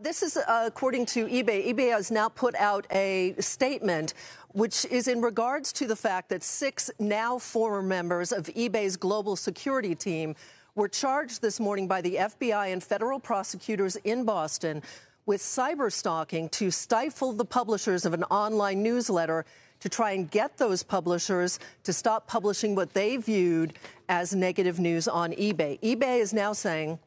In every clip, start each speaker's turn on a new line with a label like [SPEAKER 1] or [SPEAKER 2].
[SPEAKER 1] this is uh, according to eBay. eBay has now put out a statement which is in regards to the fact that six now former members of eBay's global security team were charged this morning by the FBI and federal prosecutors in Boston with cyber stalking to stifle the publishers of an online newsletter to try and get those publishers to stop publishing what they viewed as negative news on eBay. eBay is now saying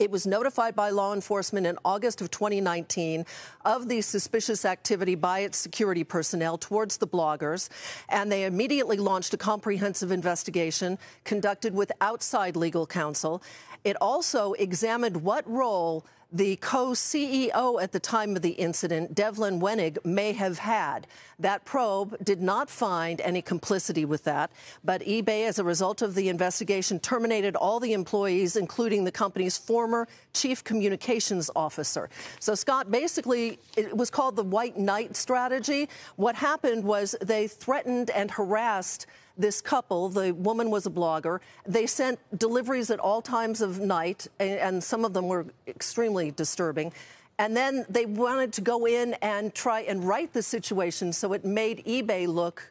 [SPEAKER 1] it was notified by law enforcement in August of 2019 of the suspicious activity by its security personnel towards the bloggers, and they immediately launched a comprehensive investigation conducted with outside legal counsel. It also examined what role the co CEO at the time of the incident, Devlin Wenig, may have had. That probe did not find any complicity with that, but eBay, as a result of the investigation, terminated all the employees, including the company's former chief communications officer. So, Scott, basically, it was called the White Knight strategy. What happened was they threatened and harassed this couple, the woman was a blogger. They sent deliveries at all times of night, and, some of them were extremely disturbing. And then they wanted to go in and try and right the situation, so it made eBay look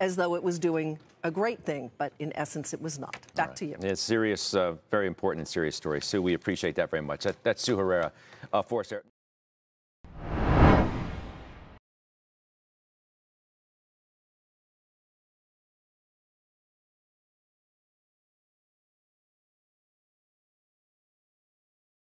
[SPEAKER 1] as though it was doing a great thing, but in essence, it was not. Back right. to you.
[SPEAKER 2] It's serious, uh, very important and serious story. Sue, we appreciate that very much. That, that's Sue Herrera uh, for us.